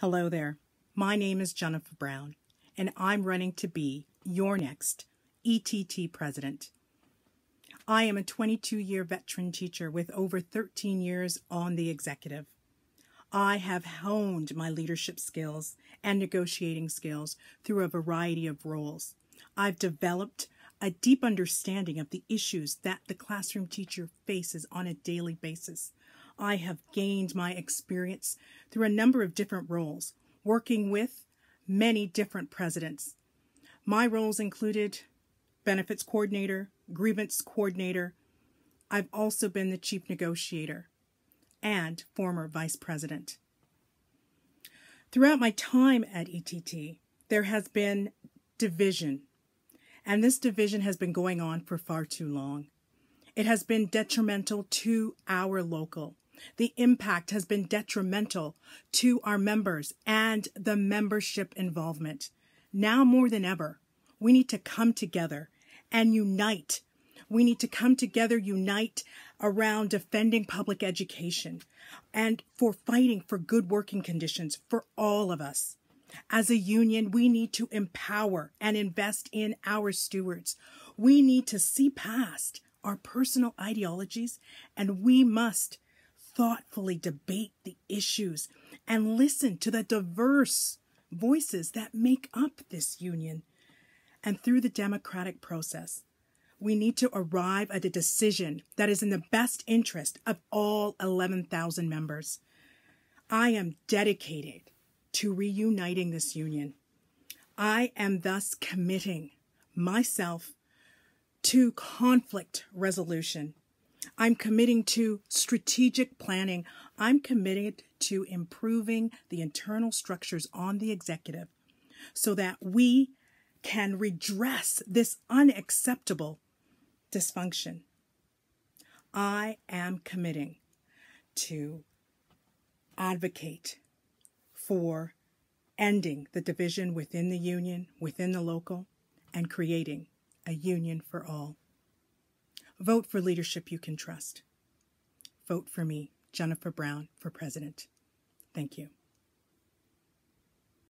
Hello there. My name is Jennifer Brown, and I'm running to be your next ETT president. I am a 22 year veteran teacher with over 13 years on the executive. I have honed my leadership skills and negotiating skills through a variety of roles. I've developed a deep understanding of the issues that the classroom teacher faces on a daily basis I have gained my experience through a number of different roles, working with many different presidents. My roles included benefits coordinator, grievance coordinator. I've also been the chief negotiator and former vice president. Throughout my time at ETT, there has been division, and this division has been going on for far too long. It has been detrimental to our local the impact has been detrimental to our members and the membership involvement. Now more than ever, we need to come together and unite. We need to come together, unite around defending public education and for fighting for good working conditions for all of us. As a union, we need to empower and invest in our stewards. We need to see past our personal ideologies and we must thoughtfully debate the issues and listen to the diverse voices that make up this union. And through the democratic process, we need to arrive at a decision that is in the best interest of all 11,000 members. I am dedicated to reuniting this union. I am thus committing myself to conflict resolution I'm committing to strategic planning. I'm committed to improving the internal structures on the executive so that we can redress this unacceptable dysfunction. I am committing to advocate for ending the division within the union, within the local, and creating a union for all. Vote for leadership you can trust. Vote for me, Jennifer Brown, for president. Thank you.